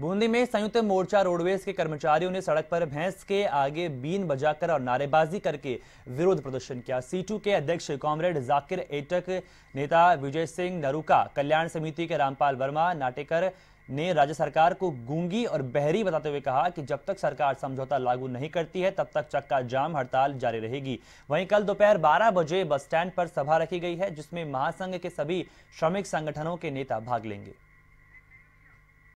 बूंदी में संयुक्त मोर्चा रोडवेज के कर्मचारियों ने सड़क पर भैंस के आगे बीन बजाकर और नारेबाजी करके विरोध प्रदर्शन किया सीटू के अध्यक्ष कॉमरेड जाकिर एटक नेता विजय सिंह नरुका कल्याण समिति के रामपाल वर्मा नाटेकर ने राज्य सरकार को गूंगी और बहरी बताते हुए कहा कि जब तक सरकार समझौता लागू नहीं करती है तब तक चक्का जाम हड़ताल जारी रहेगी वहीं कल दोपहर 12 बजे बस स्टैंड पर सभा रखी गई है जिसमें महासंघ के सभी श्रमिक संगठनों के नेता भाग लेंगे